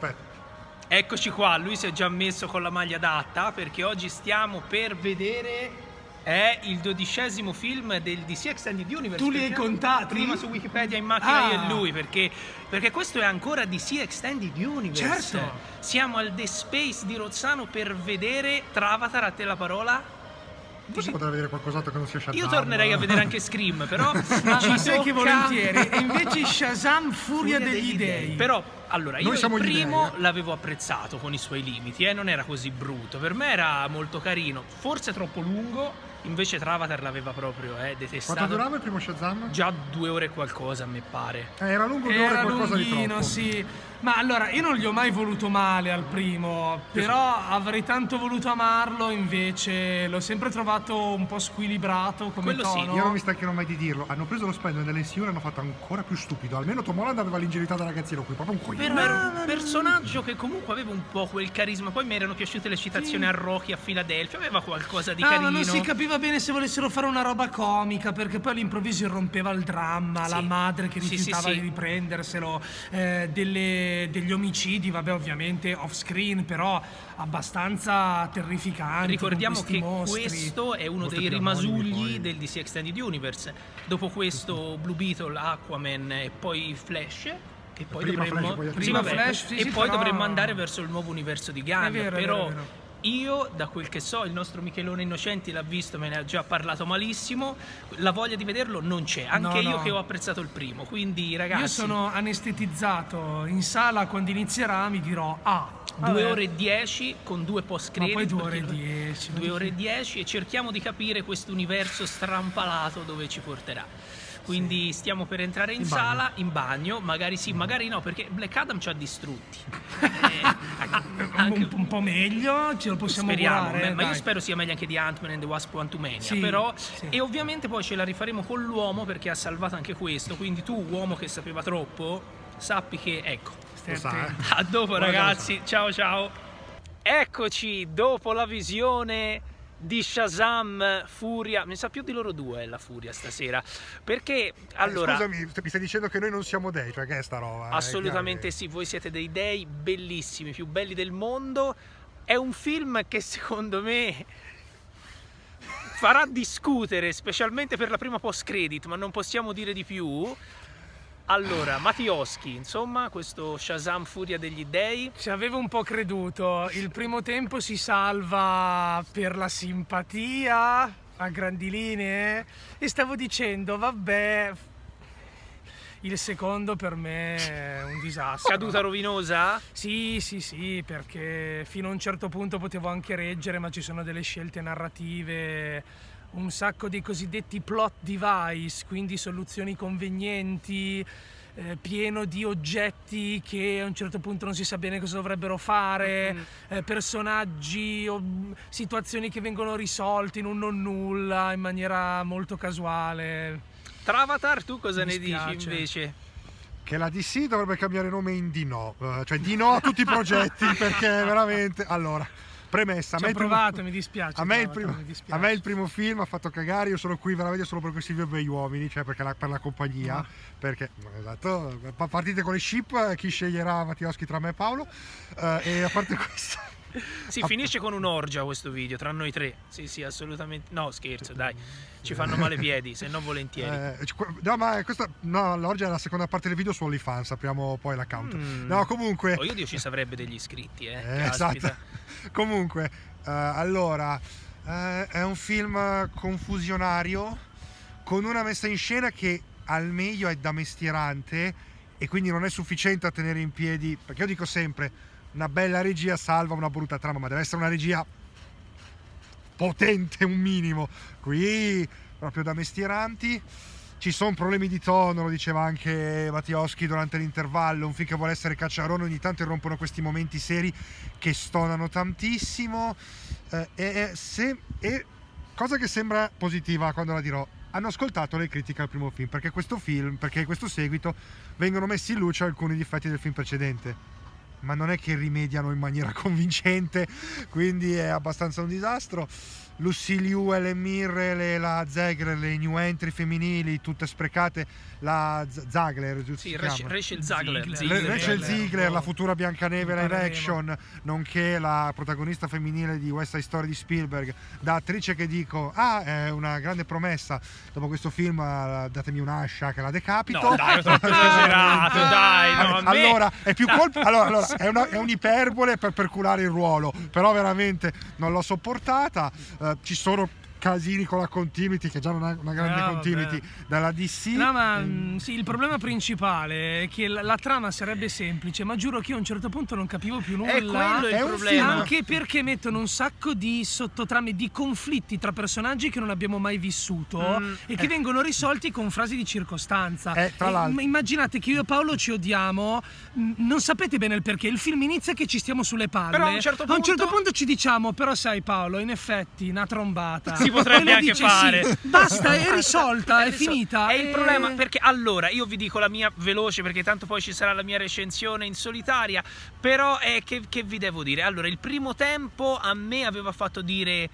Aspetta. Eccoci qua, lui si è già messo con la maglia adatta perché oggi stiamo per vedere è il dodicesimo film del DC Extended Universe. Tu li hai contati? Prima su Wikipedia in macchina ah. io e ah. lui, perché, perché, questo è ancora DC Extended Universe. Certo. Siamo al The Space di Rozzano per vedere, Travatar a te la parola, Forse potrei vedere qualcos'altro che non sia Shazam. Io tornerei a vedere anche Scream, però ma ci sei che volentieri. E invece Shazam Furia, Furia degli, degli Dei. Però allora, io il primo eh. l'avevo apprezzato con i suoi limiti, eh? non era così brutto. Per me era molto carino, forse troppo lungo, invece Travatar l'aveva proprio eh, detestato. Quanto durava il primo Shazam? Già due ore e qualcosa, a me pare. Eh, era lungo, due era ore qualcosa lunghino, di troppo. Sì. Ma allora, io non gli ho mai voluto male al primo, però avrei tanto voluto amarlo, invece l'ho sempre trovato un po' squilibrato come Quello sì. Io non mi stancherò mai di dirlo. Hanno preso lo Spider-Man dell'NCU e l'hanno fatto ancora più stupido. Almeno Tom Holland aveva l'ingenuità da ragazzino qui, proprio un coglione. Però era un personaggio che comunque aveva un po' quel carisma. Poi mi erano piaciute le citazioni a Rocky a Filadelfia, aveva qualcosa di Ah, carino. ma non si capiva bene se volessero fare una roba comica, perché poi all'improvviso irrompeva il dramma, Sì. la madre che Sì, sì, rifiutava sì. di riprenderselo, eh, delle degli omicidi, vabbè ovviamente off screen, però abbastanza terrificanti. Ricordiamo che mostri, questo è uno dei rimasugli poi. del DC Extended Universe. Dopo questo Blue Beetle, Aquaman e poi Flash e poi prima dovremmo, Flash, e poi dovremmo andare verso il nuovo universo di Gunn, vero, però vero, vero. Io, da quel che so, il nostro Michelone Innocenti l'ha visto, me ne ha già parlato malissimo, la voglia di vederlo non c'è, anche no, io no. che ho apprezzato il primo, quindi ragazzi... Io sono anestetizzato, in sala quando inizierà mi dirò ah... 2 ore e 10 con due post credit. Ma poi due ore e 10. 2 ore e 10 e cerchiamo di capire questo universo strampalato dove ci porterà. Quindi sì. stiamo per entrare in, in sala, bagno. in bagno, magari sì, magari no, perché Black Adam ci ha distrutti. eh, anche, un, un, po' meglio, ce lo possiamo Speriamo, curare, ma io spero sia meglio anche di Ant-Man and the Wasp Quantumania, sì, però sì. e ovviamente poi ce la rifaremo con l'uomo perché ha salvato anche questo, quindi tu uomo che sapeva troppo, sappi che ecco. A dopo Buona ragazzi, cosa. ciao ciao. Eccoci dopo la visione di Shazam, Furia, mi sa più di loro due la Furia stasera, perché eh, allora... Eh, scusami, mi stai dicendo che noi non siamo dei, cioè che è sta roba? Eh, Assolutamente sì, voi siete dei dei bellissimi, più belli del mondo, è un film che secondo me farà discutere, specialmente per la prima post-credit, ma non possiamo dire di più, allora, Mattioschi, insomma, questo Shazam Furia degli Dei. Ci avevo un po' creduto. Il primo tempo si salva per la simpatia, a grandi linee, e stavo dicendo, vabbè, il secondo per me è un disastro. Caduta rovinosa? Sì, sì, sì, perché fino a un certo punto potevo anche reggere, ma ci sono delle scelte narrative un sacco dei cosiddetti plot device, quindi soluzioni convenienti, eh, pieno di oggetti che a un certo punto non si sa bene cosa dovrebbero fare, mm. eh, personaggi o mm, situazioni che vengono risolte in un non nulla in maniera molto casuale. Tra Avatar tu cosa Mi ne dispiace. dici invece? Che la DC dovrebbe cambiare nome in Dino, eh, cioè Dino a tutti i progetti perché veramente... Allora, premessa. A me, provato, primo... mi dispiace, a, me però, primo... mi dispiace. a me il primo film ha fatto cagare, io sono qui veramente solo per questi due bei uomini, cioè la... per la compagnia, no. Ah. perché esatto, partite con le ship, chi sceglierà Mattioschi tra me e Paolo, uh, e a parte questo... Sì, finisce con un'orgia questo video, tra noi tre. Sì, sì, assolutamente. No, scherzo, dai. Ci fanno male i piedi, se no volentieri. Eh, no, ma questa... No, l'orgia è la seconda parte del video su OnlyFans, apriamo poi l'account. Mm. No, comunque... Oh, io Dio ci sarebbe degli iscritti, eh. eh esatto. Comunque, uh, allora... Uh, è un film confusionario con una messa in scena che al meglio è da mestierante e quindi non è sufficiente a tenere in piedi, perché io dico sempre una bella regia salva una brutta trama, ma deve essere una regia potente un minimo. Qui proprio da mestieranti. Ci sono problemi di tono, lo diceva anche Mattioschi durante l'intervallo, un film che vuole essere cacciarone, ogni tanto irrompono questi momenti seri che stonano tantissimo. Eh, e, se, e cosa che sembra positiva quando la dirò, hanno ascoltato le critiche al primo film, perché questo film, perché questo seguito vengono messi in luce alcuni difetti del film precedente ma non è che rimediano in maniera convincente, quindi è abbastanza un disastro l'Ussiliu e le Mirre, la Zegre, le new entry femminili, tutte sprecate, la Z- Zagler, giusto? Sì, Rachel Zagler. Rachel Ziegler, la futura Biancaneve live action, nonché la protagonista femminile di West Side Story di Spielberg, da attrice che dico, ah, è una grande promessa, dopo questo film eh, datemi un'ascia che la decapito. No, dai, sono esagerato, dai. No, allora, è più colpa, allora, è, un'iperbole per, per curare il ruolo, però veramente non l'ho sopportata ci sono casini con la continuity, che già non ha una grande ah, continuity vabbè. dalla DC. No, ma ehm... sì, il problema principale è che la, la, trama sarebbe semplice, ma giuro che io a un certo punto non capivo più nulla. È quello è problema. Anche perché mettono un sacco di sottotrame, di conflitti tra personaggi che non abbiamo mai vissuto mm, e eh. che eh. vengono risolti con frasi di circostanza. Eh, e, mm, immaginate che io e Paolo ci odiamo, mm, non sapete bene il perché. Il film inizia che ci stiamo sulle palle. Però certo a un certo punto, a un certo punto ci diciamo, però sai Paolo, in effetti, una trombata. Sì si potrebbe anche fare. Sì. Basta, è risolta, è, è finita. È e... Eh. problema perché allora io vi dico la mia veloce perché tanto poi ci sarà la mia recensione in solitaria, però è che, che vi devo dire? Allora, il primo tempo a me aveva fatto dire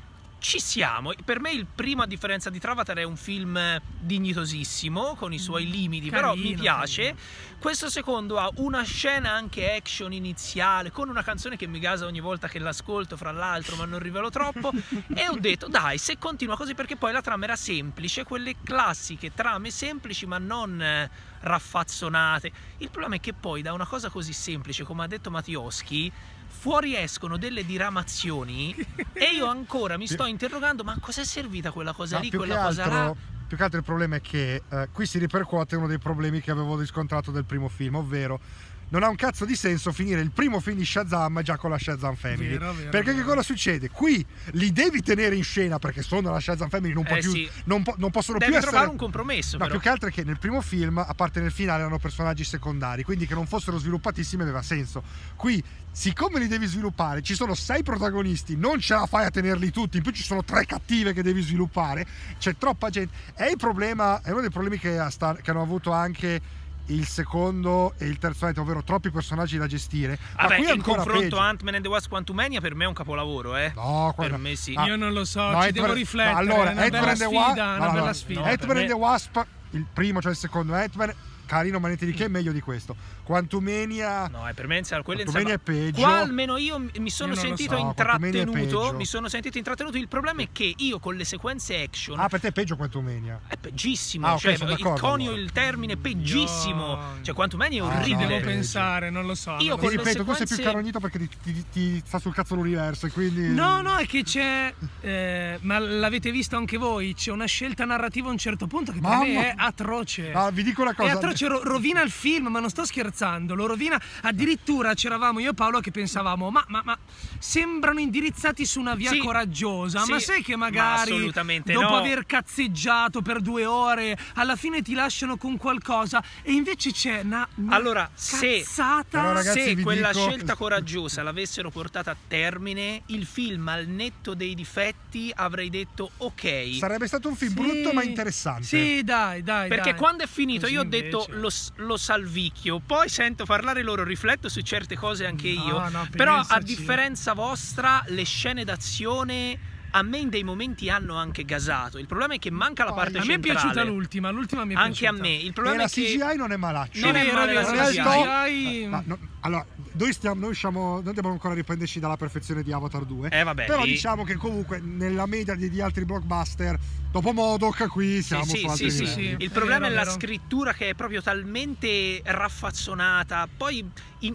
ci siamo. Per me il primo, a differenza di Travatar, è un film dignitosissimo, con i suoi mm, limiti, carino, però mi piace. Carino. Questo secondo ha una scena anche action iniziale, con una canzone che mi gasa ogni volta che l'ascolto, fra l'altro, ma non rivelo troppo. e ho detto, dai, se continua così, perché poi la trama era semplice, quelle classiche trame semplici, ma non raffazzonate. Il problema è che poi da una cosa così semplice, come ha detto Mattioschi, fuoriescono delle diramazioni e io ancora mi sto interrogando ma cos'è servita quella cosa no, lì, quella cosa altro... là più che altro il problema è che eh, qui si ripercuote uno dei problemi che avevo riscontrato del primo film, ovvero non ha un cazzo di senso finire il primo film di Shazam già con la Shazam Family. Vero, vero, perché vero. che cosa succede? Qui li devi tenere in scena perché sono la Shazam Family, non, eh, più, sì. non, po non possono devi più essere... trovare un compromesso. No, più che altro è che nel primo film, a parte nel finale, erano personaggi secondari, quindi che non fossero sviluppatissimi aveva senso. Qui, siccome li devi sviluppare, ci sono sei protagonisti, non ce la fai a tenerli tutti, in più ci sono tre cattive che devi sviluppare, c'è troppa gente. È il problema, è uno dei problemi che, che hanno avuto anche il secondo e il terzo night, ovvero troppi personaggi da gestire. Ah beh, il confronto Ant-Man and the Wasp Quantumania per me è un capolavoro, eh. No, guarda, per me sì. Ah, Io non lo so, no, ci devo riflettere. Allora, è una ant sfida, no, bella sfida. Ant-Man and the Wasp, il primo, cioè il secondo Ant-Man, carino, ma niente di che, meglio di questo. Quantumania. No, per me quello Quantumania è peggio. Qua almeno io mi sono io sentito so. intrattenuto. Mi sono sentito intrattenuto. Il problema è che io con le sequenze action. Ah, per te è peggio Quantumania? È peggissimo. Ah, okay, cioè, conio il termine peggissimo. Io... Cioè, Quantumania è orribile. Ah, no, devo pensare, non lo so. Io allora. con ti ripeto, sequenze... questo è più carognito perché ti, ti, ti, sta sul cazzo l'universo. Quindi... No, no, è che c'è. Eh, ma l'avete visto anche voi? C'è una scelta narrativa a un certo punto che Mamma... per me è atroce. Ah, vi dico una cosa. È atroce, rovina il film, ma non sto scherzando scherzando, lo rovina. Addirittura c'eravamo io e Paolo che pensavamo, ma, ma, ma sembrano indirizzati su una via sì, coraggiosa, sì, ma sai che magari ma dopo no. aver cazzeggiato per due ore, alla fine ti lasciano con qualcosa e invece c'è una, una allora, cazzata. Se, ragazzi, se quella dico... scelta coraggiosa l'avessero portata a termine, il film al netto dei difetti avrei detto ok. Sarebbe stato un film sì. brutto ma interessante. Sì, dai, dai. Perché dai. quando è finito Così io ho invece. detto lo, lo salvicchio, poi poi sento parlare loro, rifletto su certe cose anche no, io. No, però a differenza vostra, le scene d'azione a me in dei momenti hanno anche gasato. Il problema è che manca la parte a eh, centrale. A me è piaciuta l'ultima, l'ultima mi è piaciuta. Anche a me. Il problema e è la CGI che... non è malaccio. Non, è, male, la è CGI. Ma, no, allora, noi, stiamo, noi siamo, non dobbiamo ancora riprenderci dalla perfezione di Avatar 2. Eh, vabbè, però lì... diciamo che comunque nella media di, di altri blockbuster, dopo Modoc, qui siamo sì, sì, sì, sì, Il problema è, è la scrittura che è proprio talmente raffazzonata. Poi... In,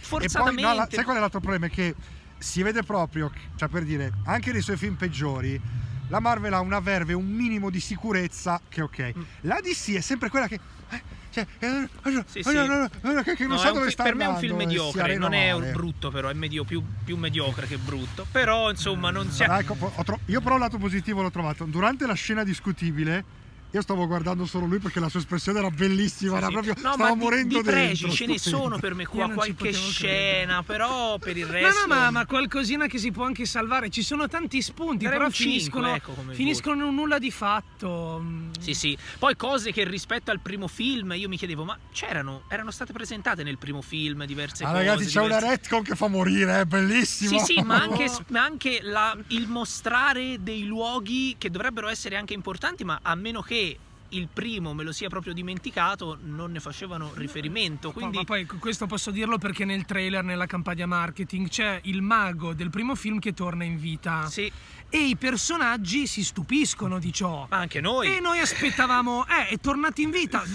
forzatamente... Poi, no, la, sai qual è l'altro problema? È che si vede proprio, cioè per dire, anche nei suoi film peggiori, la Marvel ha una verve, un minimo di sicurezza che ok. Mm. La DC è sempre quella che... Cioè, sì, non no, so dove fi- sta Per me è un film eh, mediocre, non male. è brutto però, è medio, più, più, mediocre che brutto. Però insomma non si... È... Ecco, tro- io però il lato positivo l'ho trovato. Durante la scena discutibile io stavo guardando solo lui perché la sua espressione era bellissima, sì, era sì. proprio no, stavo ma morendo di, di pregi, ce ne sono per me qua qualche scena, però per il resto No, no, ma, ma, qualcosina che si può anche salvare. Ci sono tanti spunti, Daremo però 5, finiscono, ecco, finiscono in nulla di fatto. Sì, sì. Poi cose che rispetto al primo film io mi chiedevo, ma c'erano erano state presentate nel primo film diverse ah, cose. ragazzi, c'è diverse... una retcon che fa morire, è bellissima. Sì, sì, ma anche, ma anche la, il mostrare dei luoghi che dovrebbero essere anche importanti, ma a meno che il primo me lo sia proprio dimenticato, non ne facevano eh, riferimento. Quindi... Ma, poi questo posso dirlo perché nel trailer, nella campagna marketing, c'è il mago del primo film che torna in vita. Sì. E i personaggi si stupiscono di ciò. Ma anche noi. E noi aspettavamo, eh, è tornato in vita.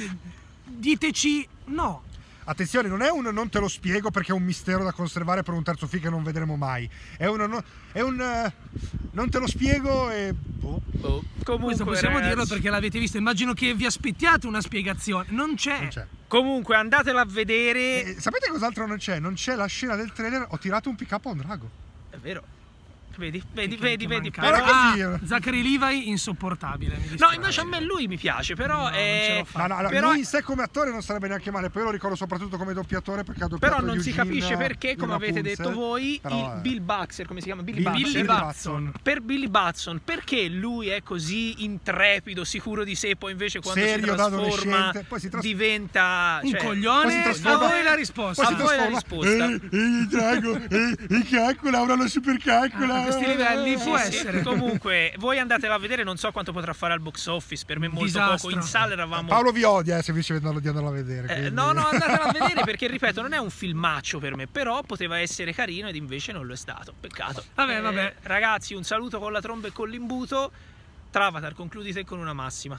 Diteci no, attenzione, non è un non te lo spiego perché è un mistero da conservare per un terzo film che non vedremo mai. È, uno, no, è un uh, non te lo spiego e... Boh. boh. Comunque, Questo possiamo ragazzi. dirlo perché l'avete visto. Immagino che vi aspettiate una spiegazione. Non c'è. Non c'è. Comunque andatela a vedere. Eh, sapete cos'altro non c'è? Non c'è la scena del trailer. Ho tirato un pick up a un drago. È vero. Vedi, vedi, vedi, vedi. Però ah, Zachary Levi insopportabile. no, invece a me lui mi piace, però. No, è... no, no, però... Lui in sé come attore non sarebbe neanche male, poi lo ricordo soprattutto come doppiatore perché ha doppiato Però non Eugene, si capisce perché, come avete Punze, detto voi, però, il eh. Bill Baxter, come si chiama? Billy, Billy, Billy Batson. Per Billy Batson, perché lui è così intrepido, sicuro di sé, poi invece quando Serio, si trasforma poi si tras... diventa un cioè, coglione? A voi la risposta. a voi la risposta. Eh, eh, il drago, il calcola, ora lo super calcola questi livelli può sì, essere. Sì. Comunque, voi andatela a vedere, non so quanto potrà fare al box office, per me è molto Disastro. poco. In sala eravamo Paolo vi odia eh, se vi ci vedono di andarla a vedere. Eh, no, no, andatela a vedere perché ripeto, non è un filmaccio per me, però poteva essere carino ed invece non lo è stato. Peccato. Vabbè, eh, Ragazzi, un saluto con la tromba e con l'imbuto. Travatar, concludite con una massima.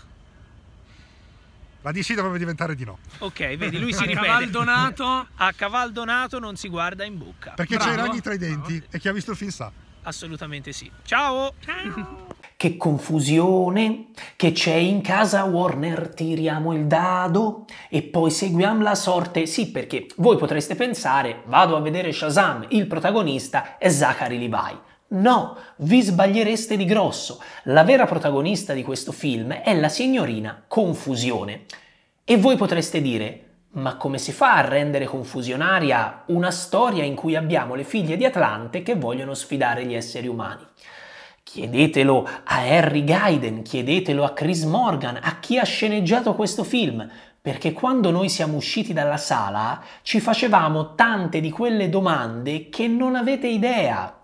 La DC dovrebbe diventare di no. Ok, vedi, lui si a ripete. Cavaldonato... A cavaldonato non si guarda in bocca. Perché c'è c'era ogni tra i denti no. e chi ha visto il film sa. Assolutamente sì. Ciao! Che confusione che c'è in casa Warner, tiriamo il dado e poi seguiamo la sorte. Sì, perché voi potreste pensare, vado a vedere Shazam, il protagonista è Zachary Levi. No, vi sbagliereste di grosso. La vera protagonista di questo film è la signorina Confusione. E voi potreste dire, ma come si fa a rendere confusionaria una storia in cui abbiamo le figlie di Atlante che vogliono sfidare gli esseri umani? Chiedetelo a Harry Gaiden, chiedetelo a Chris Morgan, a chi ha sceneggiato questo film, perché quando noi siamo usciti dalla sala ci facevamo tante di quelle domande che non avete idea.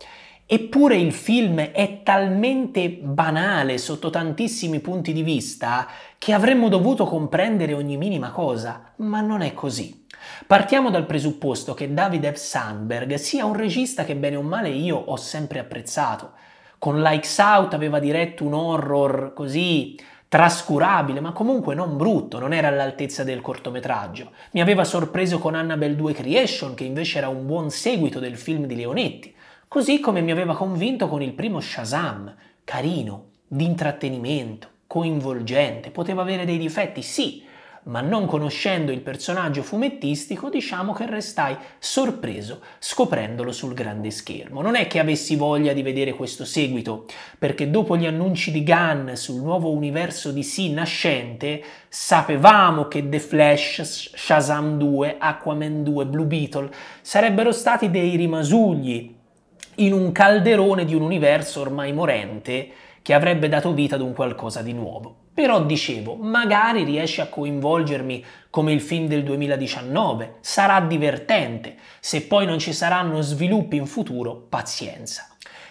Eppure il film è talmente banale sotto tantissimi punti di vista che avremmo dovuto comprendere ogni minima cosa, ma non è così. Partiamo dal presupposto che David F. Sandberg sia un regista che bene o male io ho sempre apprezzato. Con Likes Out aveva diretto un horror così trascurabile, ma comunque non brutto, non era all'altezza del cortometraggio. Mi aveva sorpreso con Annabelle 2 Creation, che invece era un buon seguito del film di Leonetti, così come mi aveva convinto con il primo Shazam, carino, di intrattenimento coinvolgente, poteva avere dei difetti, sì, ma non conoscendo il personaggio fumettistico diciamo che restai sorpreso scoprendolo sul grande schermo. Non è che avessi voglia di vedere questo seguito, perché dopo gli annunci di Gunn sul nuovo universo di sì nascente, sapevamo che The Flash, Shazam 2, Aquaman 2, Blue Beetle sarebbero stati dei rimasugli in un calderone di un universo ormai morente che avrebbe dato vita ad un qualcosa di nuovo. Però dicevo, magari riesce a coinvolgermi come il film del 2019, sarà divertente, se poi non ci saranno sviluppi in futuro, pazienza.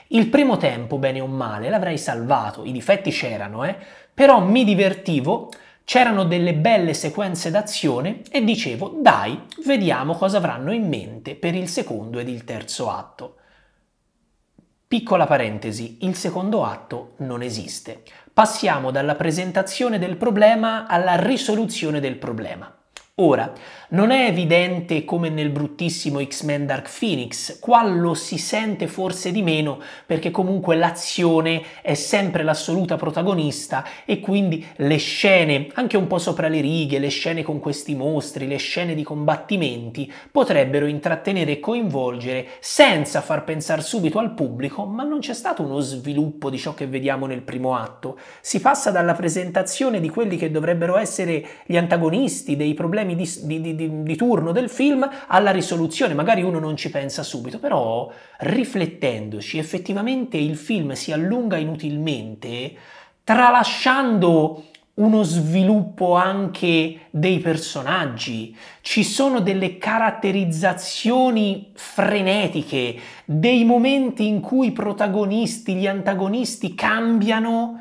Il primo tempo, bene o male, l'avrei salvato, i difetti c'erano, eh? però mi divertivo, c'erano delle belle sequenze d'azione e dicevo, dai, vediamo cosa avranno in mente per il secondo ed il terzo atto. Piccola parentesi, il secondo atto non esiste. Passiamo dalla presentazione del problema alla risoluzione del problema. Ora, non è evidente come nel bruttissimo X-Men Dark Phoenix, qua lo si sente forse di meno perché comunque l'azione è sempre l'assoluta protagonista e quindi le scene, anche un po' sopra le righe, le scene con questi mostri, le scene di combattimenti, potrebbero intrattenere e coinvolgere senza far pensare subito al pubblico, ma non c'è stato uno sviluppo di ciò che vediamo nel primo atto. Si passa dalla presentazione di quelli che dovrebbero essere gli antagonisti, dei problemi di, di, di di, di turno del film alla risoluzione, magari uno non ci pensa subito, però riflettendoci effettivamente il film si allunga inutilmente tralasciando uno sviluppo anche dei personaggi, ci sono delle caratterizzazioni frenetiche, dei momenti in cui i protagonisti, gli antagonisti cambiano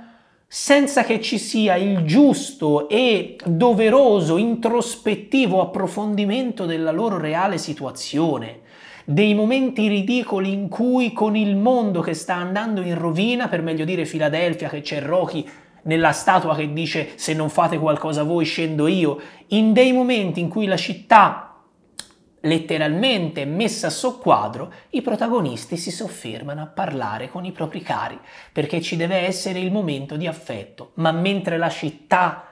senza che ci sia il giusto e doveroso, introspettivo approfondimento della loro reale situazione, dei momenti ridicoli in cui con il mondo che sta andando in rovina, per meglio dire Filadelfia, che c'è Rocky nella statua che dice se non fate qualcosa voi scendo io, in dei momenti in cui la città letteralmente messa a soqquadro, i protagonisti si soffermano a parlare con i propri cari, perché ci deve essere il momento di affetto. Ma mentre la città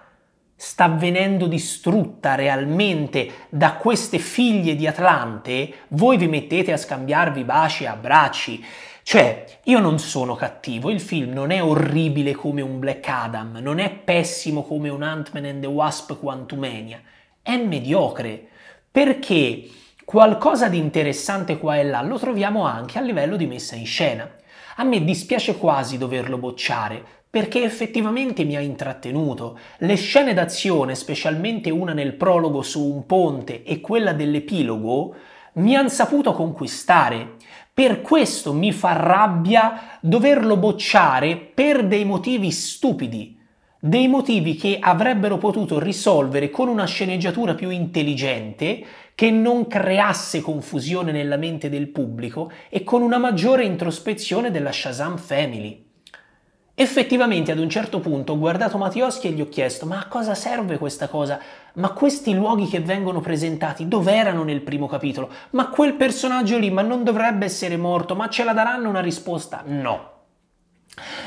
sta venendo distrutta realmente da queste figlie di Atlante, voi vi mettete a scambiarvi baci e abbracci. Cioè, io non sono cattivo, il film non è orribile come un Black Adam, non è pessimo come un Ant-Man and the Wasp Quantumania, è mediocre, perché qualcosa di interessante qua e là lo troviamo anche a livello di messa in scena. A me dispiace quasi doverlo bocciare, perché effettivamente mi ha intrattenuto. Le scene d'azione, specialmente una nel prologo su un ponte e quella dell'epilogo, mi hanno saputo conquistare. Per questo mi fa rabbia doverlo bocciare per dei motivi stupidi dei motivi che avrebbero potuto risolvere con una sceneggiatura più intelligente, che non creasse confusione nella mente del pubblico e con una maggiore introspezione della Shazam Family. Effettivamente ad un certo punto ho guardato Mattioschi e gli ho chiesto ma a cosa serve questa cosa? Ma questi luoghi che vengono presentati dove erano nel primo capitolo? Ma quel personaggio lì ma non dovrebbe essere morto? Ma ce la daranno una risposta? No.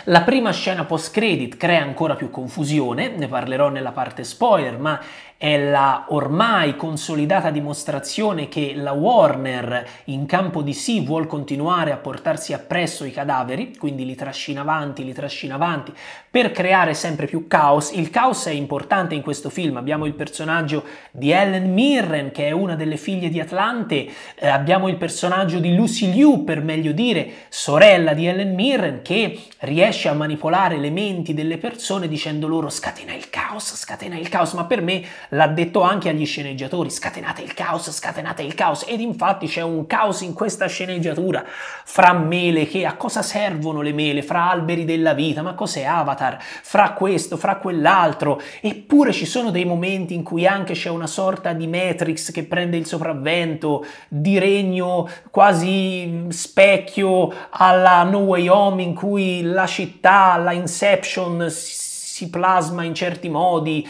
La prima scena post-credit crea ancora più confusione, ne parlerò nella parte spoiler, ma è la ormai consolidata dimostrazione che la Warner in campo di sì vuole continuare a portarsi appresso i cadaveri, quindi li trascina avanti, li trascina avanti, per creare sempre più caos. Il caos è importante in questo film, abbiamo il personaggio di Ellen Mirren che è una delle figlie di Atlante, eh, abbiamo il personaggio di Lucy Liu per meglio dire, sorella di Ellen Mirren che riesce a manipolare le menti delle persone dicendo loro scatena il caos, scatena il caos, ma per me l'ha detto anche agli sceneggiatori, scatenate il caos, scatenate il caos, ed infatti c'è un caos in questa sceneggiatura, fra mele che, a cosa servono le mele, fra alberi della vita, ma cos'è Avatar, fra questo, fra quell'altro, eppure ci sono dei momenti in cui anche c'è una sorta di Matrix che prende il sopravvento, di regno quasi mm, specchio alla No Way Home in cui la città, la Inception si si plasma in certi modi,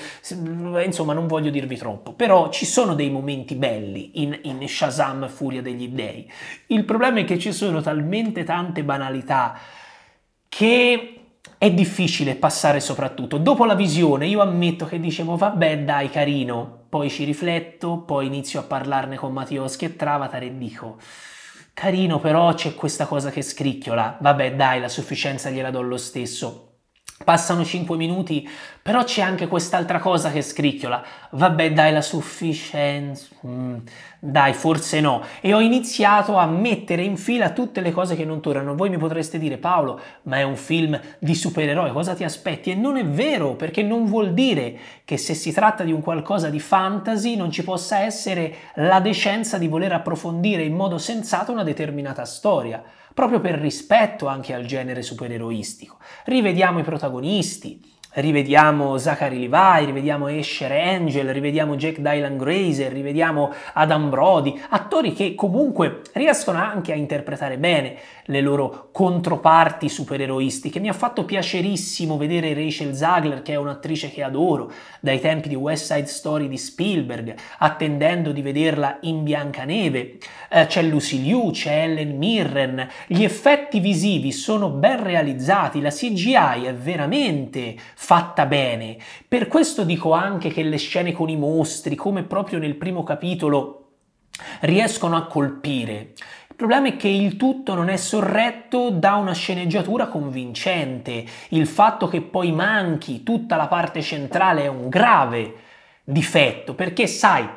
insomma non voglio dirvi troppo, però ci sono dei momenti belli in, in Shazam Furia degli Dei. Il problema è che ci sono talmente tante banalità che è difficile passare soprattutto. Dopo la visione io ammetto che dicevo vabbè dai carino, poi ci rifletto, poi inizio a parlarne con Mattioschi e Travatar e dico carino però c'è questa cosa che scricchiola, vabbè dai la sufficienza gliela do lo stesso. Passano 5 minuti, però c'è anche quest'altra cosa che scricchiola. Vabbè, dai, la sufficienza. Mm. Dai, forse no. E ho iniziato a mettere in fila tutte le cose che non tornano. Voi mi potreste dire, Paolo, ma è un film di supereroi, cosa ti aspetti? E non è vero, perché non vuol dire che se si tratta di un qualcosa di fantasy non ci possa essere la decenza di voler approfondire in modo sensato una determinata storia, proprio per rispetto anche al genere supereroistico. Rivediamo i protagonisti rivediamo Zachary Levi, rivediamo Escher Angel, rivediamo Jack Dylan Grazer, rivediamo Adam Brody, attori che comunque riescono anche a interpretare bene le loro controparti supereroistiche. Mi ha fatto piacerissimo vedere Rachel Zagler, che è un'attrice che adoro, dai tempi di West Side Story di Spielberg, attendendo di vederla in Biancaneve. Eh, c'è Lucy Liu, c'è Ellen Mirren, gli effetti visivi sono ben realizzati, la CGI è veramente fatta bene. Per questo dico anche che le scene con i mostri, come proprio nel primo capitolo, riescono a colpire. Il problema è che il tutto non è sorretto da una sceneggiatura convincente. Il fatto che poi manchi tutta la parte centrale è un grave difetto, perché sai,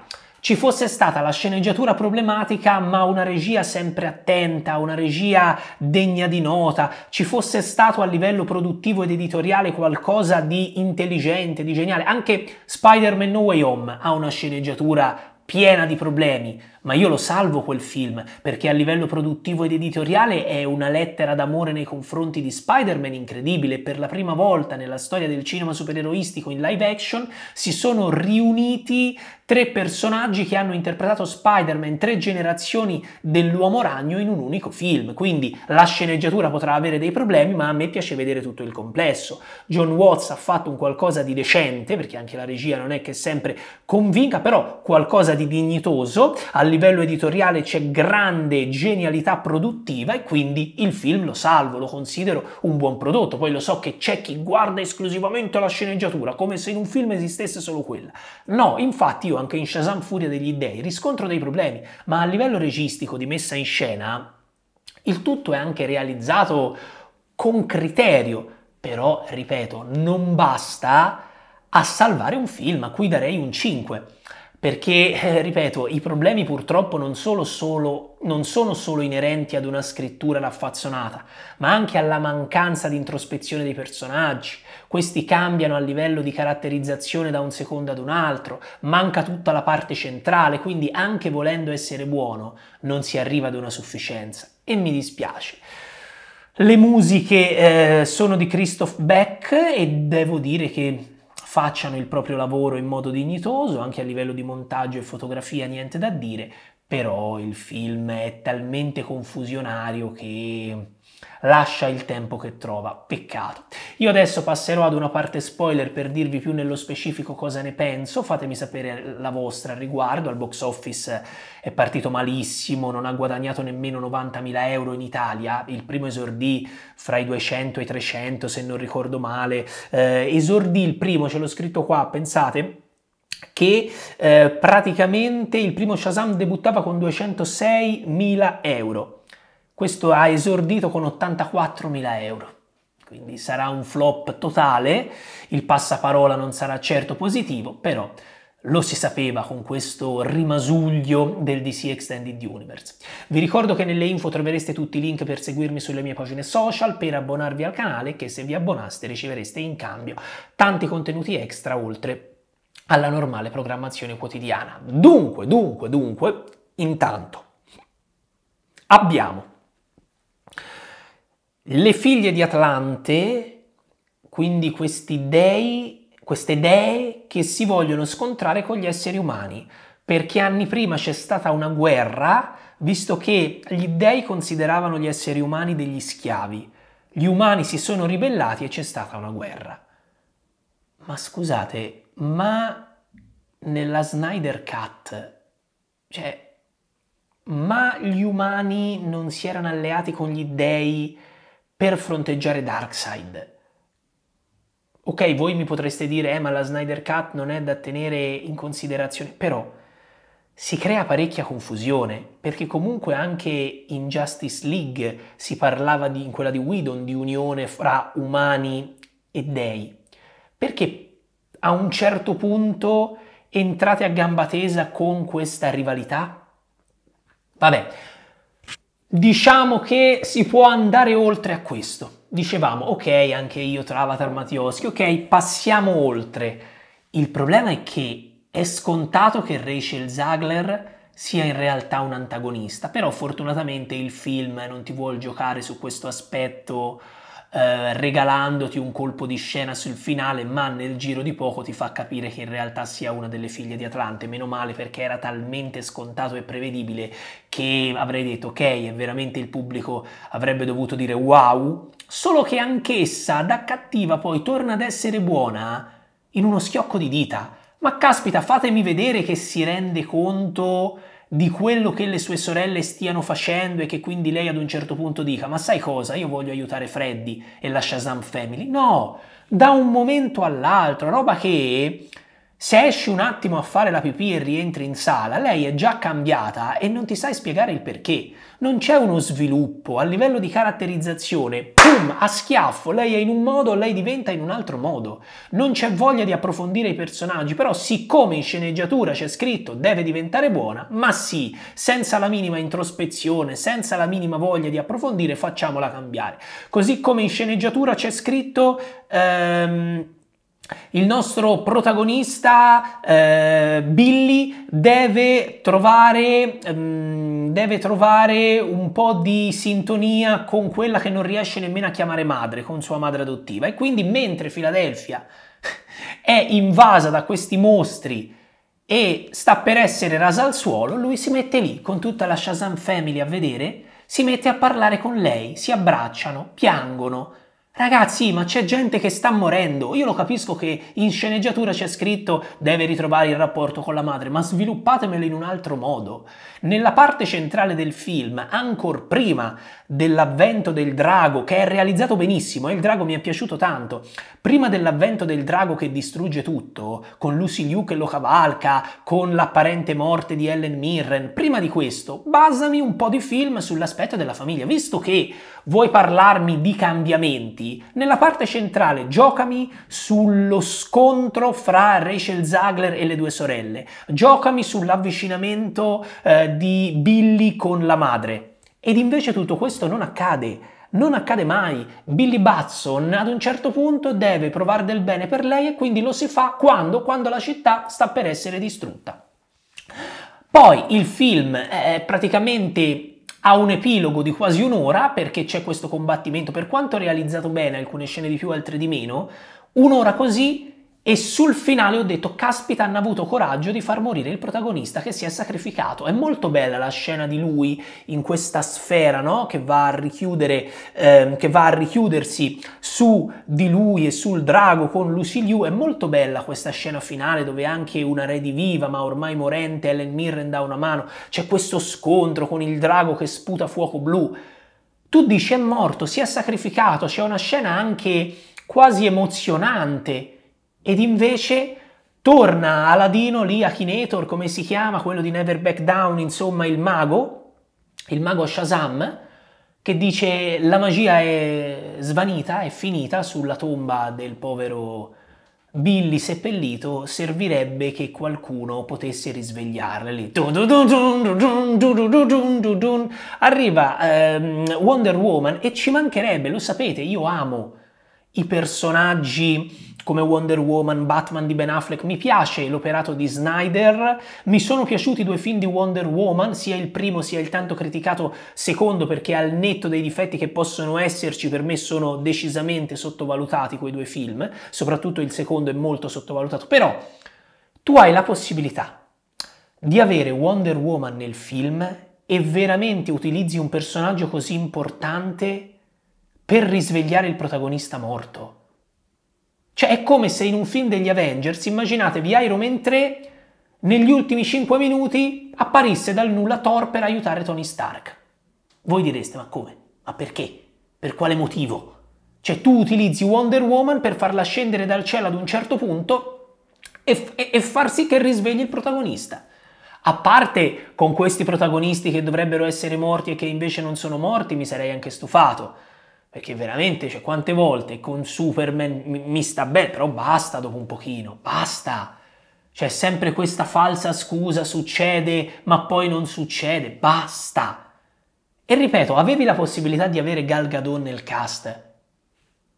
ci fosse stata la sceneggiatura problematica ma una regia sempre attenta, una regia degna di nota, ci fosse stato a livello produttivo ed editoriale qualcosa di intelligente, di geniale. Anche Spider-Man No Way Home ha una sceneggiatura piena di problemi, ma io lo salvo quel film perché a livello produttivo ed editoriale è una lettera d'amore nei confronti di Spider-Man incredibile. Per la prima volta nella storia del cinema supereroistico in live action si sono riuniti tre personaggi che hanno interpretato Spider-Man, tre generazioni dell'uomo ragno in un unico film. Quindi la sceneggiatura potrà avere dei problemi, ma a me piace vedere tutto il complesso. John Watts ha fatto un qualcosa di decente, perché anche la regia non è che sempre convinca, però qualcosa di dignitoso, a livello editoriale c'è grande genialità produttiva e quindi il film lo salvo, lo considero un buon prodotto. Poi lo so che c'è chi guarda esclusivamente la sceneggiatura, come se in un film esistesse solo quella. No, infatti io anche in Shazam Furia degli Dei riscontro dei problemi, ma a livello registico di messa in scena il tutto è anche realizzato con criterio, però ripeto, non basta a salvare un film, a cui darei un 5. Perché, eh, ripeto, i problemi purtroppo non, solo, non, sono solo inerenti ad una scrittura raffazzonata, ma anche alla mancanza di introspezione dei personaggi. Questi cambiano a livello di caratterizzazione da un secondo ad un altro, manca tutta la parte centrale, quindi anche volendo essere buono non si arriva ad una sufficienza. E mi dispiace. Le musiche eh, sono di Christoph Beck e devo dire che facciano il proprio lavoro in modo dignitoso, anche a livello di montaggio e fotografia niente da dire, però il film è talmente confusionario che lascia il tempo che trova, peccato. Io adesso passerò ad una parte spoiler per dirvi più nello specifico cosa ne penso, fatemi sapere la vostra al riguardo, al box office è partito malissimo, non ha guadagnato nemmeno 90.000 euro in Italia, il primo esordì fra i 200 e i 300 se non ricordo male, eh, esordì il primo, ce l'ho scritto qua, pensate, che eh, praticamente il primo Shazam debuttava con 206.000 euro questo ha esordito con 84.000 euro, quindi sarà un flop totale, il passaparola non sarà certo positivo, però lo si sapeva con questo rimasuglio del DC Extended Universe. Vi ricordo che nelle info trovereste tutti i link per seguirmi sulle mie pagine social, per abbonarvi al canale, che se vi abbonaste ricevereste in cambio tanti contenuti extra oltre alla normale programmazione quotidiana. Dunque, dunque, dunque, intanto abbiamo le figlie di Atlante, quindi questi dei, queste dee che si vogliono scontrare con gli esseri umani, perché anni prima c'è stata una guerra, visto che gli dei consideravano gli esseri umani degli schiavi. Gli umani si sono ribellati e c'è stata una guerra. Ma scusate, ma nella Snyder Cut, cioè, ma gli umani non si erano alleati con gli dei per fronteggiare Darkseid. Ok, voi mi potreste dire, eh, ma la Snyder Cut non è da tenere in considerazione, però si crea parecchia confusione, perché comunque anche in Justice League si parlava di, in quella di Whedon di unione fra umani e dei, perché a un certo punto entrate a gamba tesa con questa rivalità? Vabbè, Diciamo che si può andare oltre a questo. Dicevamo, ok, anche io tra Avatar Mattioschi, ok, passiamo oltre. Il problema è che è scontato che Rachel Zagler sia in realtà un antagonista, però fortunatamente il film non ti vuol giocare su questo aspetto eh, regalandoti un colpo di scena sul finale, ma nel giro di poco ti fa capire che in realtà sia una delle figlie di Atlante. Meno male perché era talmente scontato e prevedibile che avrei detto ok, è veramente il pubblico avrebbe dovuto dire wow, solo che anch'essa da cattiva poi torna ad essere buona in uno schiocco di dita. Ma caspita, fatemi vedere che si rende conto di quello che le sue sorelle stiano facendo e che quindi lei ad un certo punto dica ma sai cosa, io voglio aiutare Freddy e la Shazam Family. No, da un momento all'altro, roba che se esci un attimo a fare la pipì e rientri in sala, lei è già cambiata e non ti sai spiegare il perché. Non c'è uno sviluppo a livello di caratterizzazione boom, a schiaffo, lei è in un modo, lei diventa in un altro modo. Non c'è voglia di approfondire i personaggi, però siccome in sceneggiatura c'è scritto deve diventare buona, ma sì, senza la minima introspezione, senza la minima voglia di approfondire, facciamola cambiare. Così come in sceneggiatura c'è scritto... Ehm, il nostro protagonista eh, Billy deve trovare, um, deve trovare un po' di sintonia con quella che non riesce nemmeno a chiamare madre, con sua madre adottiva. E quindi mentre Filadelfia è invasa da questi mostri e sta per essere rasa al suolo, lui si mette lì con tutta la Shazam Family a vedere, si mette a parlare con lei, si abbracciano, piangono, Ragazzi, ma c'è gente che sta morendo. Io lo capisco che in sceneggiatura c'è scritto deve ritrovare il rapporto con la madre, ma sviluppatemelo in un altro modo. Nella parte centrale del film, ancor prima dell'avvento del drago, che è realizzato benissimo, e eh, il drago mi è piaciuto tanto, prima dell'avvento del drago che distrugge tutto, con Lucy Liu che lo cavalca, con l'apparente morte di Ellen Mirren, prima di questo, basami un po' di film sull'aspetto della famiglia, visto che Vuoi parlarmi di cambiamenti? Nella parte centrale giocami sullo scontro fra Rachel Zagler e le due sorelle. Giocami sull'avvicinamento eh, di Billy con la madre. Ed invece tutto questo non accade. Non accade mai. Billy Batson ad un certo punto deve provare del bene per lei e quindi lo si fa quando? Quando la città sta per essere distrutta. Poi il film è praticamente ha un epilogo di quasi un'ora perché c'è questo combattimento, per quanto realizzato bene, alcune scene di più, altre di meno, un'ora così e sul finale ho detto, caspita, hanno avuto coraggio di far morire il protagonista che si è sacrificato. È molto bella la scena di lui in questa sfera, no? Che va a, richiudere, ehm, che va a richiudersi su di lui e sul drago con Lucy Liu. È molto bella questa scena finale dove anche una re di viva, ma ormai morente, Ellen Mirren dà una mano. C'è questo scontro con il drago che sputa fuoco blu. Tu dici è morto, si è sacrificato, c'è una scena anche quasi emozionante ed invece torna Aladino lì, Akinator, come si chiama, quello di Never Back Down, insomma il mago, il mago Shazam, che dice la magia è svanita, è finita sulla tomba del povero Billy seppellito, servirebbe che qualcuno potesse risvegliarla. Lì. Arriva ehm, Wonder Woman e ci mancherebbe, lo sapete, io amo i personaggi come Wonder Woman, Batman di Ben Affleck, mi piace l'operato di Snyder, mi sono piaciuti i due film di Wonder Woman, sia il primo sia il tanto criticato secondo perché al netto dei difetti che possono esserci per me sono decisamente sottovalutati quei due film, soprattutto il secondo è molto sottovalutato, però tu hai la possibilità di avere Wonder Woman nel film e veramente utilizzi un personaggio così importante per risvegliare il protagonista morto. Cioè è come se in un film degli Avengers, immaginatevi Iron Man 3, negli ultimi 5 minuti apparisse dal nulla Thor per aiutare Tony Stark. Voi direste, ma come? Ma perché? Per quale motivo? Cioè tu utilizzi Wonder Woman per farla scendere dal cielo ad un certo punto e, e, e far sì che risvegli il protagonista a parte con questi protagonisti che dovrebbero essere morti e che invece non sono morti, mi sarei anche stufato. Perché veramente, cioè, quante volte con Superman mi, mi sta bene, però basta dopo un pochino, basta. C'è cioè, sempre questa falsa scusa, succede, ma poi non succede, basta. E ripeto, avevi la possibilità di avere Gal Gadot nel cast,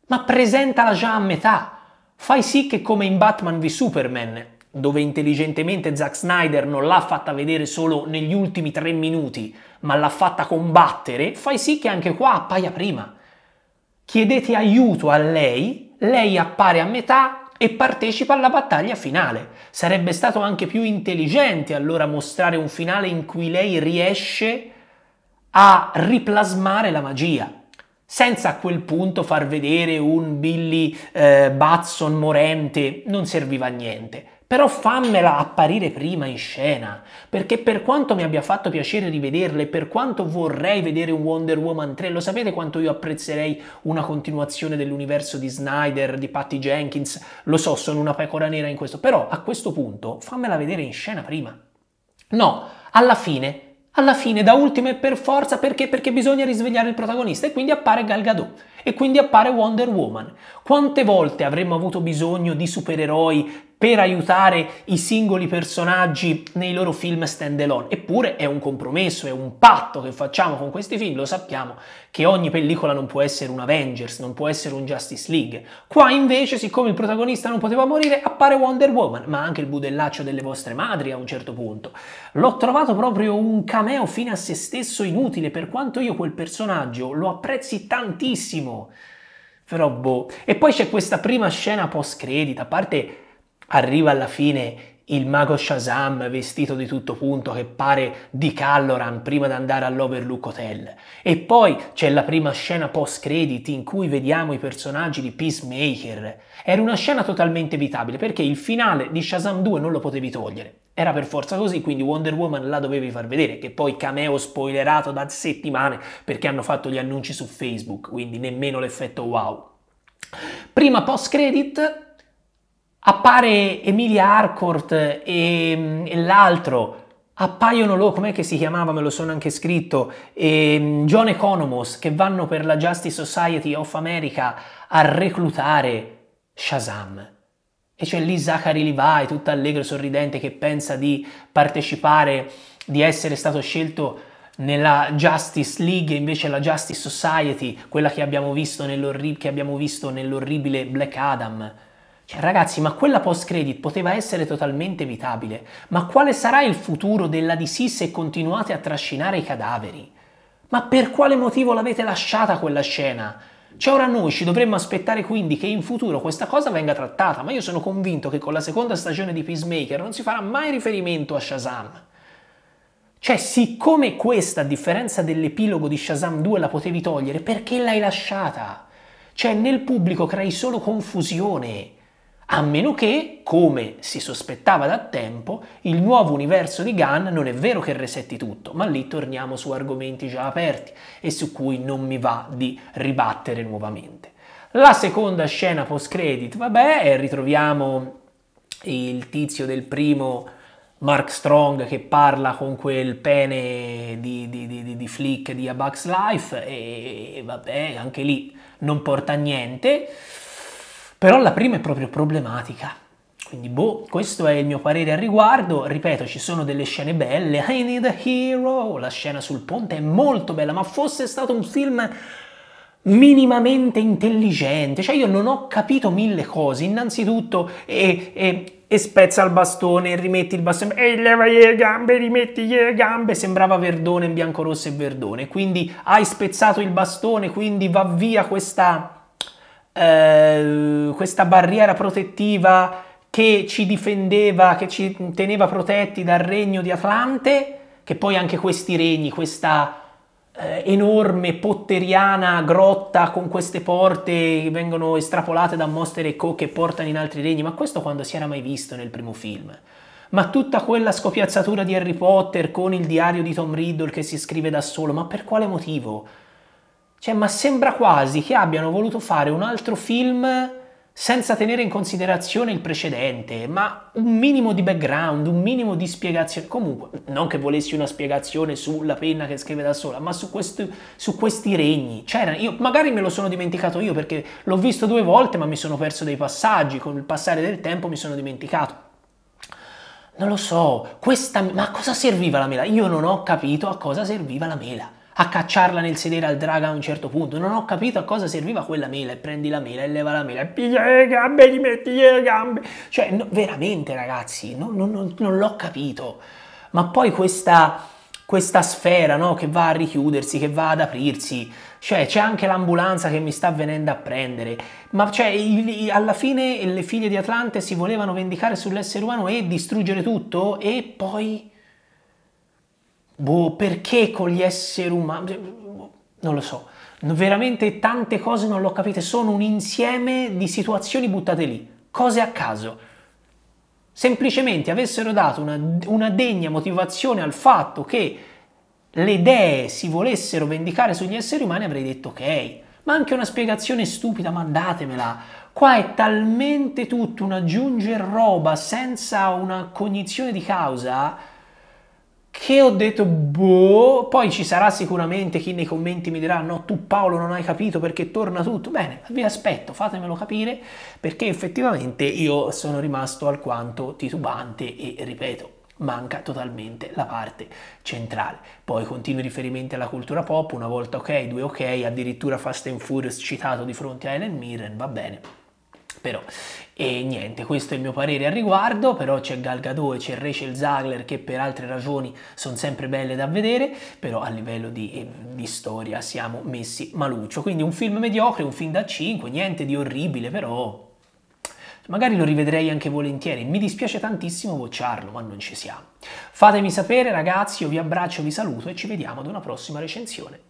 ma presentala già a metà. Fai sì che come in Batman v Superman, dove intelligentemente Zack Snyder non l'ha fatta vedere solo negli ultimi tre minuti, ma l'ha fatta combattere, fai sì che anche qua appaia prima. Chiedete aiuto a lei, lei appare a metà e partecipa alla battaglia finale. Sarebbe stato anche più intelligente allora mostrare un finale in cui lei riesce a riplasmare la magia, senza a quel punto far vedere un Billy eh, Batson morente, non serviva a niente. Però fammela apparire prima in scena, perché per quanto mi abbia fatto piacere rivederla e per quanto vorrei vedere un Wonder Woman 3, lo sapete quanto io apprezzerei una continuazione dell'universo di Snyder, di Patty Jenkins, lo so, sono una pecora nera in questo, però a questo punto fammela vedere in scena prima. No, alla fine, alla fine da e per forza perché? Perché bisogna risvegliare il protagonista e quindi appare Gal Gadot e quindi appare Wonder Woman. Quante volte avremmo avuto bisogno di supereroi per aiutare i singoli personaggi nei loro film standalone. Eppure è un compromesso, è un patto che facciamo con questi film, lo sappiamo che ogni pellicola non può essere un Avengers, non può essere un Justice League. Qua invece, siccome il protagonista non poteva morire, appare Wonder Woman, ma anche il budellaccio delle vostre madri a un certo punto. L'ho trovato proprio un cameo fine a se stesso inutile, per quanto io quel personaggio lo apprezzi tantissimo. Però boh. E poi c'è questa prima scena post credit a parte arriva alla fine il mago Shazam vestito di tutto punto che pare di Calloran prima di andare all'Overlook Hotel. E poi c'è la prima scena post credit in cui vediamo i personaggi di Peacemaker. Era una scena totalmente evitabile perché il finale di Shazam 2 non lo potevi togliere. Era per forza così, quindi Wonder Woman la dovevi far vedere, che poi cameo spoilerato da settimane perché hanno fatto gli annunci su Facebook, quindi nemmeno l'effetto wow. Prima post-credit appare Emilia Harcourt e, mm, e l'altro, appaiono loro, com'è che si chiamava, me lo sono anche scritto, e mm, John Economos che vanno per la Justice Society of America a reclutare Shazam. E c'è lì Zachary Levi, tutto allegro e sorridente, che pensa di partecipare, di essere stato scelto nella Justice League, invece la Justice Society, quella che abbiamo visto, nell'orribile Black Adam. Cioè, ragazzi, ma quella post credit poteva essere totalmente evitabile. Ma quale sarà il futuro della DC se continuate a trascinare i cadaveri? Ma per quale motivo l'avete lasciata quella scena? Cioè ora noi ci dovremmo aspettare quindi che in futuro questa cosa venga trattata, ma io sono convinto che con la seconda stagione di Peacemaker non si farà mai riferimento a Shazam. Cioè, siccome questa, a differenza dell'epilogo di Shazam 2, la potevi togliere, perché l'hai lasciata? Cioè, nel pubblico crei solo confusione a meno che, come si sospettava da tempo, il nuovo universo di Gunn non è vero che resetti tutto, ma lì torniamo su argomenti già aperti e su cui non mi va di ribattere nuovamente. La seconda scena post-credit, vabbè, ritroviamo il tizio del primo Mark Strong che parla con quel pene di, di, di, di Flick di A Bugs Life e vabbè, anche lì non porta a niente. Però la prima è proprio problematica. Quindi, boh, questo è il mio parere al riguardo. Ripeto, ci sono delle scene belle. I Need a Hero, la scena sul ponte è molto bella, ma fosse stato un film minimamente intelligente, cioè io non ho capito mille cose, innanzitutto e, e, e spezza il bastone, e rimetti il bastone, e leva le gambe, rimetti le gambe, sembrava Verdone bianco rosso e Verdone, quindi hai spezzato il bastone, quindi va via questa eh, questa barriera protettiva che ci difendeva, che ci teneva protetti dal regno di Atlante, che poi anche questi regni, questa eh, enorme potteriana grotta con queste porte che vengono estrapolate da mostre e co che portano in altri regni, ma questo quando si era mai visto nel primo film? Ma tutta quella scopiazzatura di Harry Potter con il diario di Tom Riddle che si scrive da solo, ma per quale motivo? Cioè, ma sembra quasi che abbiano voluto fare un altro film senza tenere in considerazione il precedente, ma un minimo di background, un minimo di spiegazione. Comunque, non che volessi una spiegazione sulla penna che scrive da sola, ma su, questo, su questi regni. C'era, io magari me lo sono dimenticato io perché l'ho visto due volte, ma mi sono perso dei passaggi. Con il passare del tempo mi sono dimenticato. Non lo so, questa, ma a cosa serviva la mela? Io non ho capito a cosa serviva la mela a cacciarla nel sedere al draga a un certo punto. Non ho capito a cosa serviva quella mela. E prendi la mela e leva la mela e piglia le gambe, gli metti le gambe. Cioè, no, veramente ragazzi, no, no, non l'ho capito. Ma poi questa questa sfera no? che va a richiudersi, che va ad aprirsi, cioè c'è anche l'ambulanza che mi sta venendo a prendere, ma cioè, il, alla fine le figlie di Atlante si volevano vendicare sull'essere umano e distruggere tutto e poi Boh, perché con gli esseri umani? Cioè, boh, non lo so. Veramente tante cose non l'ho capite, sono un insieme di situazioni buttate lì, cose a caso. Semplicemente avessero dato una, una degna motivazione al fatto che le dee si volessero vendicare sugli esseri umani, avrei detto ok. Ma anche una spiegazione stupida, mandatemela. Qua è talmente tutto un aggiungere roba senza una cognizione di causa che ho detto boh, poi ci sarà sicuramente chi nei commenti mi dirà no tu Paolo non hai capito perché torna tutto, bene vi aspetto fatemelo capire perché effettivamente io sono rimasto alquanto titubante e ripeto manca totalmente la parte centrale. Poi continui riferimenti alla cultura pop, una volta ok, due ok, addirittura Fast and Furious citato di fronte a Ellen Mirren, va bene. Però e niente, questo è il mio parere al riguardo, però c'è Gal Gadot e c'è Rachel Zagler che per altre ragioni sono sempre belle da vedere, però a livello di, eh, di storia siamo messi maluccio. Quindi un film mediocre, un film da 5, niente di orribile, però Magari lo rivedrei anche volentieri, mi dispiace tantissimo bocciarlo, ma non ci siamo. Fatemi sapere ragazzi, io vi abbraccio, vi saluto e ci vediamo ad una prossima recensione.